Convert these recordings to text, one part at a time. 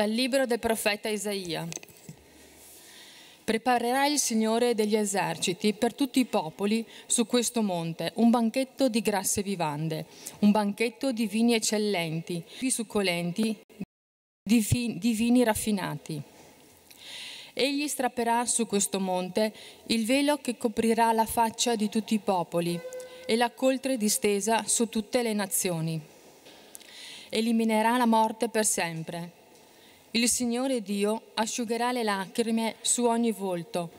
Dal libro del profeta Isaia. Preparerà il Signore degli eserciti per tutti i popoli su questo monte un banchetto di grasse vivande, un banchetto di vini eccellenti, di succolenti, di, fi, di vini raffinati. Egli strapperà su questo monte il velo che coprirà la faccia di tutti i popoli e la coltre distesa su tutte le nazioni. Eliminerà la morte per sempre il Signore Dio asciugherà le lacrime su ogni volto.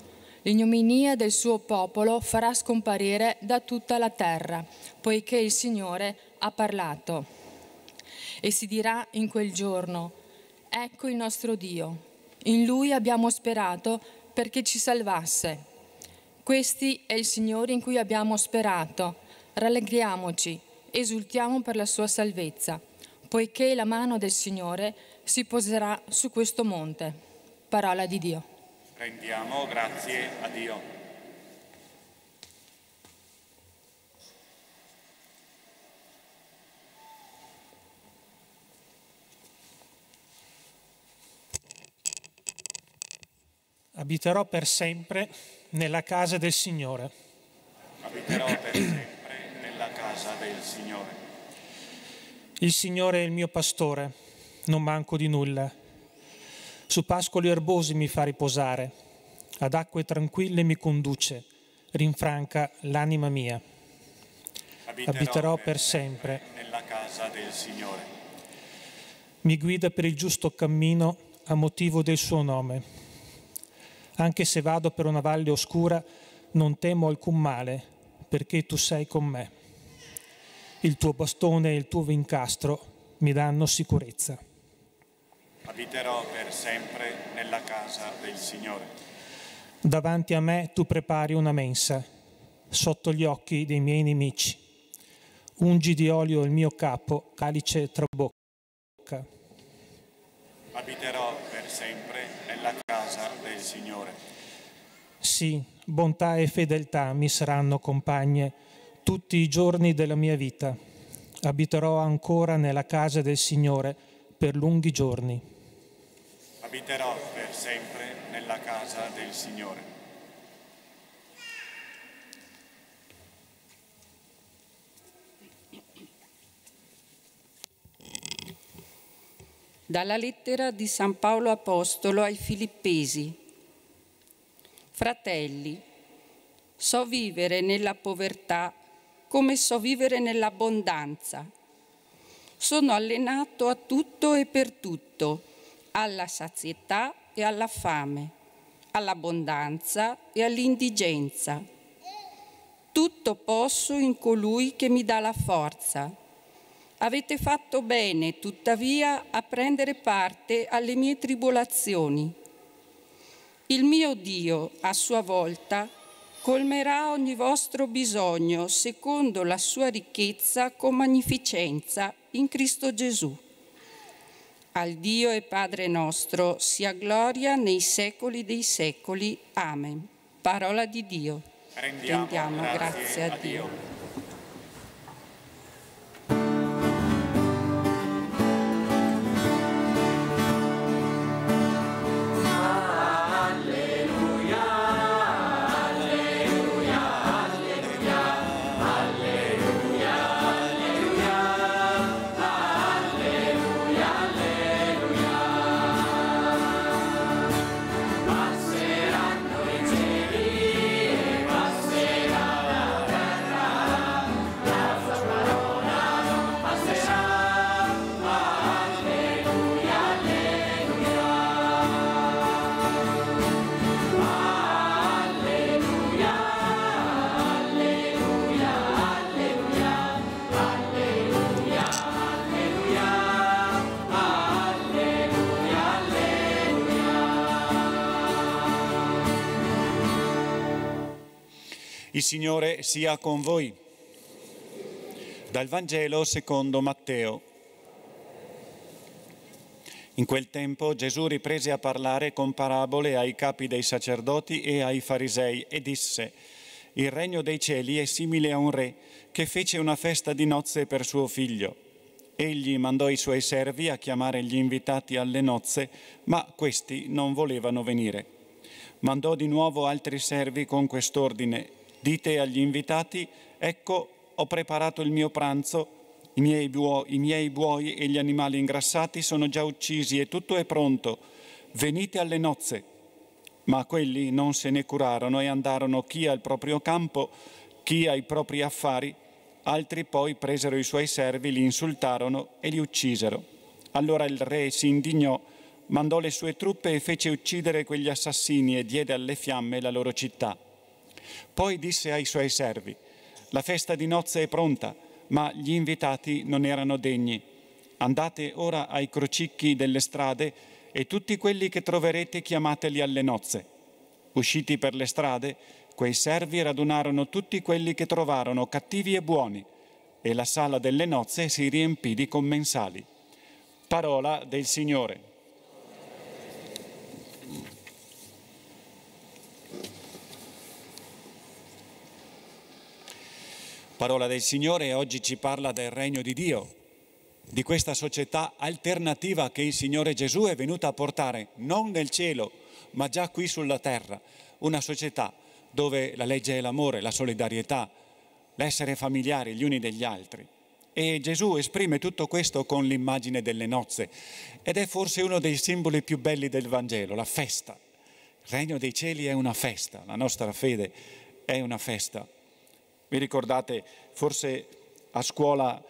L'ignominia del suo popolo farà scomparire da tutta la terra, poiché il Signore ha parlato. E si dirà in quel giorno, ecco il nostro Dio, in Lui abbiamo sperato perché ci salvasse. Questi è il Signore in cui abbiamo sperato. Rallegriamoci, esultiamo per la sua salvezza, poiché la mano del Signore è si poserà su questo monte. Parola di Dio. Rendiamo grazie a Dio. Abiterò per sempre nella casa del Signore. Abiterò per sempre nella casa del Signore. Il Signore è il mio pastore non manco di nulla. Su pascoli erbosi mi fa riposare, ad acque tranquille mi conduce, rinfranca l'anima mia. Abiterò, Abiterò per sempre nella casa del Signore. Mi guida per il giusto cammino a motivo del suo nome. Anche se vado per una valle oscura, non temo alcun male, perché tu sei con me. Il tuo bastone e il tuo vincastro mi danno sicurezza abiterò per sempre nella casa del Signore. Davanti a me tu prepari una mensa, sotto gli occhi dei miei nemici. Ungi di olio il mio capo, calice tra bocca. Abiterò per sempre nella casa del Signore. Sì, bontà e fedeltà mi saranno compagne tutti i giorni della mia vita. Abiterò ancora nella casa del Signore per lunghi giorni abiterò per sempre nella casa del Signore. Dalla lettera di San Paolo Apostolo ai Filippesi. Fratelli, so vivere nella povertà come so vivere nell'abbondanza. Sono allenato a tutto e per tutto alla sazietà e alla fame, all'abbondanza e all'indigenza. Tutto posso in colui che mi dà la forza. Avete fatto bene, tuttavia, a prendere parte alle mie tribolazioni. Il mio Dio, a sua volta, colmerà ogni vostro bisogno secondo la sua ricchezza con magnificenza in Cristo Gesù. Al Dio e Padre nostro sia gloria nei secoli dei secoli. Amen. Parola di Dio. Rendiamo, Rendiamo grazie, grazie a Dio. A Dio. Il Signore sia con voi. Dal Vangelo secondo Matteo. In quel tempo Gesù riprese a parlare con parabole ai capi dei sacerdoti e ai farisei e disse, il regno dei cieli è simile a un re che fece una festa di nozze per suo figlio. Egli mandò i suoi servi a chiamare gli invitati alle nozze, ma questi non volevano venire. Mandò di nuovo altri servi con quest'ordine Dite agli invitati, ecco ho preparato il mio pranzo, i miei, buoi, i miei buoi e gli animali ingrassati sono già uccisi e tutto è pronto, venite alle nozze. Ma quelli non se ne curarono e andarono chi al proprio campo, chi ai propri affari, altri poi presero i suoi servi, li insultarono e li uccisero. Allora il re si indignò, mandò le sue truppe e fece uccidere quegli assassini e diede alle fiamme la loro città. Poi disse ai suoi servi, la festa di nozze è pronta, ma gli invitati non erano degni. Andate ora ai crocicchi delle strade e tutti quelli che troverete chiamateli alle nozze. Usciti per le strade, quei servi radunarono tutti quelli che trovarono, cattivi e buoni, e la sala delle nozze si riempì di commensali. Parola del Signore. parola del Signore oggi ci parla del regno di Dio, di questa società alternativa che il Signore Gesù è venuto a portare, non nel cielo, ma già qui sulla terra, una società dove la legge è l'amore, la solidarietà, l'essere familiari gli uni degli altri. E Gesù esprime tutto questo con l'immagine delle nozze ed è forse uno dei simboli più belli del Vangelo, la festa. Il regno dei cieli è una festa, la nostra fede è una festa. Vi ricordate, forse a scuola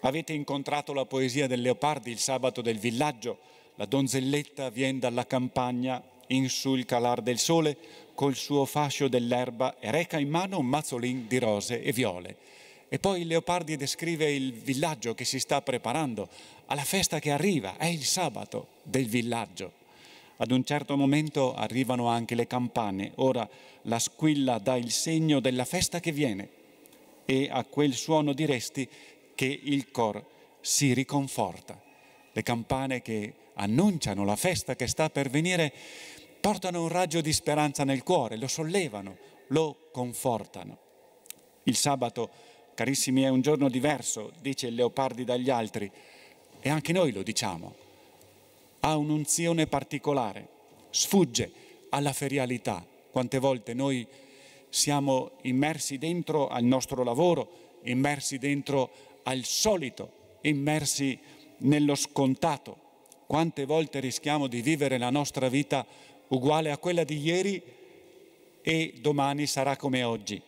avete incontrato la poesia del Leopardi il sabato del villaggio, la donzelletta vien dalla campagna in su il calar del sole col suo fascio dell'erba e reca in mano un mazzolin di rose e viole. E poi il Leopardi descrive il villaggio che si sta preparando alla festa che arriva, è il sabato del villaggio. Ad un certo momento arrivano anche le campane, ora la squilla dà il segno della festa che viene e a quel suono diresti che il cor si riconforta. Le campane che annunciano la festa che sta per venire portano un raggio di speranza nel cuore, lo sollevano, lo confortano. Il sabato, carissimi, è un giorno diverso, dice il Leopardi dagli altri, e anche noi lo diciamo ha un'unzione particolare, sfugge alla ferialità. Quante volte noi siamo immersi dentro al nostro lavoro, immersi dentro al solito, immersi nello scontato. Quante volte rischiamo di vivere la nostra vita uguale a quella di ieri e domani sarà come oggi.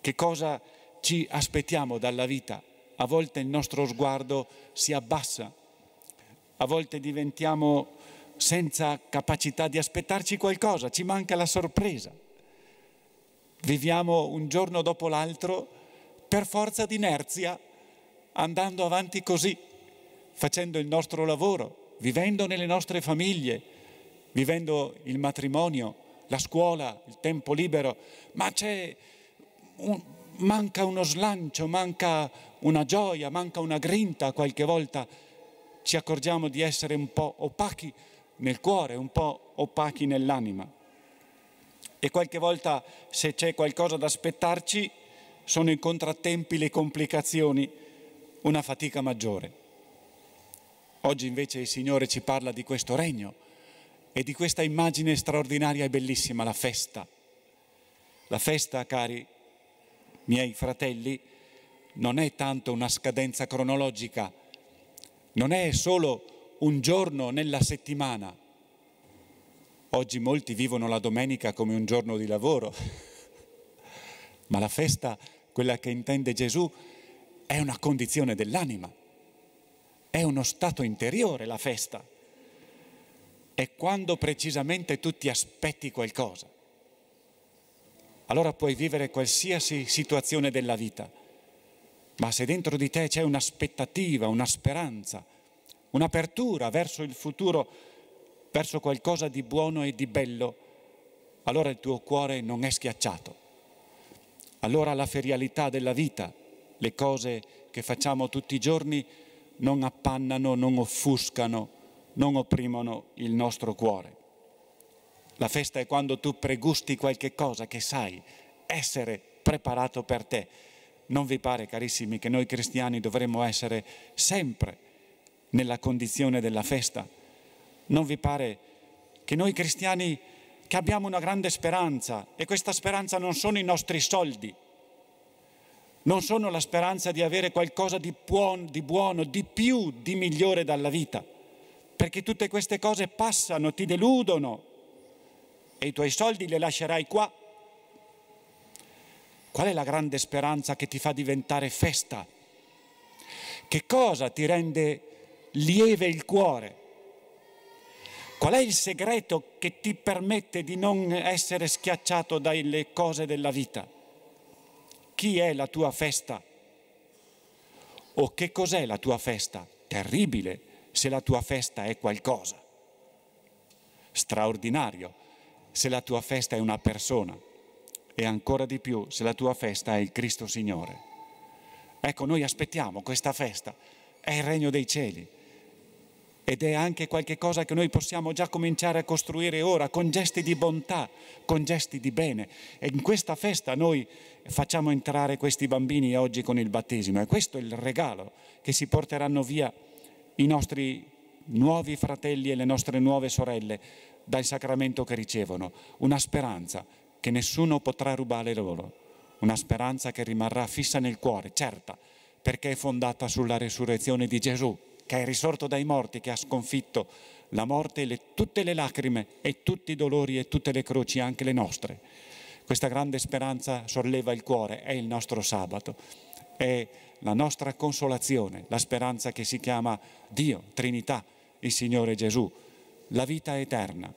Che cosa ci aspettiamo dalla vita? A volte il nostro sguardo si abbassa a volte diventiamo senza capacità di aspettarci qualcosa, ci manca la sorpresa. Viviamo un giorno dopo l'altro per forza d'inerzia, andando avanti così, facendo il nostro lavoro, vivendo nelle nostre famiglie, vivendo il matrimonio, la scuola, il tempo libero, ma c'è un, manca uno slancio, manca una gioia, manca una grinta qualche volta ci accorgiamo di essere un po' opachi nel cuore, un po' opachi nell'anima. E qualche volta se c'è qualcosa da aspettarci sono i contrattempi, le complicazioni, una fatica maggiore. Oggi invece il Signore ci parla di questo regno e di questa immagine straordinaria e bellissima, la festa. La festa, cari miei fratelli, non è tanto una scadenza cronologica, non è solo un giorno nella settimana. Oggi molti vivono la domenica come un giorno di lavoro, ma la festa, quella che intende Gesù, è una condizione dell'anima, è uno stato interiore la festa, è quando precisamente tu ti aspetti qualcosa. Allora puoi vivere qualsiasi situazione della vita ma se dentro di te c'è un'aspettativa, una speranza, un'apertura verso il futuro, verso qualcosa di buono e di bello, allora il tuo cuore non è schiacciato. Allora la ferialità della vita, le cose che facciamo tutti i giorni, non appannano, non offuscano, non opprimono il nostro cuore. La festa è quando tu pregusti qualche cosa che sai essere preparato per te non vi pare, carissimi, che noi cristiani dovremmo essere sempre nella condizione della festa? Non vi pare che noi cristiani che abbiamo una grande speranza e questa speranza non sono i nostri soldi, non sono la speranza di avere qualcosa di buono, di, buono, di più, di migliore dalla vita, perché tutte queste cose passano, ti deludono e i tuoi soldi li lascerai qua Qual è la grande speranza che ti fa diventare festa? Che cosa ti rende lieve il cuore? Qual è il segreto che ti permette di non essere schiacciato dalle cose della vita? Chi è la tua festa? O che cos'è la tua festa? Terribile se la tua festa è qualcosa. Straordinario se la tua festa è una persona e ancora di più se la tua festa è il Cristo Signore. Ecco, noi aspettiamo questa festa, è il regno dei cieli ed è anche qualcosa che noi possiamo già cominciare a costruire ora con gesti di bontà, con gesti di bene. E in questa festa noi facciamo entrare questi bambini oggi con il battesimo e questo è il regalo che si porteranno via i nostri nuovi fratelli e le nostre nuove sorelle dal sacramento che ricevono, una speranza che nessuno potrà rubare loro, una speranza che rimarrà fissa nel cuore, certa, perché è fondata sulla resurrezione di Gesù, che è risorto dai morti, che ha sconfitto la morte, le, tutte le lacrime e tutti i dolori e tutte le croci, anche le nostre. Questa grande speranza solleva il cuore, è il nostro sabato, è la nostra consolazione, la speranza che si chiama Dio, Trinità, il Signore Gesù, la vita eterna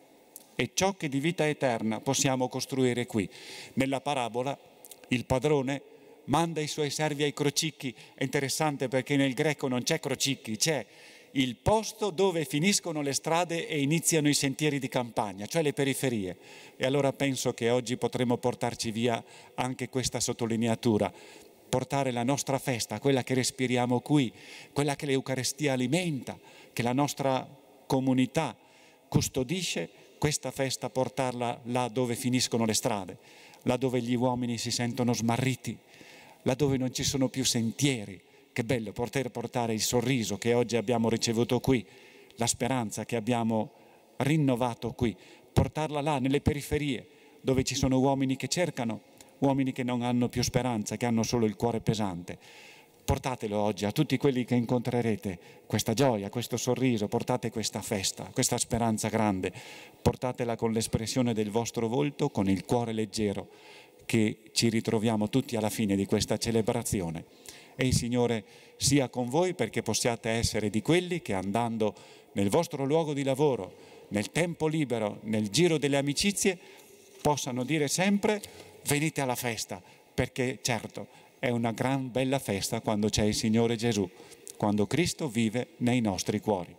e ciò che di vita eterna possiamo costruire qui. Nella parabola il padrone manda i suoi servi ai crocicchi, è interessante perché nel greco non c'è crocicchi, c'è il posto dove finiscono le strade e iniziano i sentieri di campagna, cioè le periferie. E allora penso che oggi potremo portarci via anche questa sottolineatura, portare la nostra festa, quella che respiriamo qui, quella che l'Eucarestia alimenta, che la nostra comunità custodisce questa festa portarla là dove finiscono le strade, là dove gli uomini si sentono smarriti, là dove non ci sono più sentieri. Che bello poter portare il sorriso che oggi abbiamo ricevuto qui, la speranza che abbiamo rinnovato qui, portarla là nelle periferie dove ci sono uomini che cercano, uomini che non hanno più speranza, che hanno solo il cuore pesante portatelo oggi a tutti quelli che incontrerete, questa gioia, questo sorriso, portate questa festa, questa speranza grande, portatela con l'espressione del vostro volto, con il cuore leggero, che ci ritroviamo tutti alla fine di questa celebrazione. E il Signore sia con voi perché possiate essere di quelli che andando nel vostro luogo di lavoro, nel tempo libero, nel giro delle amicizie, possano dire sempre venite alla festa, perché certo è una gran bella festa quando c'è il Signore Gesù, quando Cristo vive nei nostri cuori.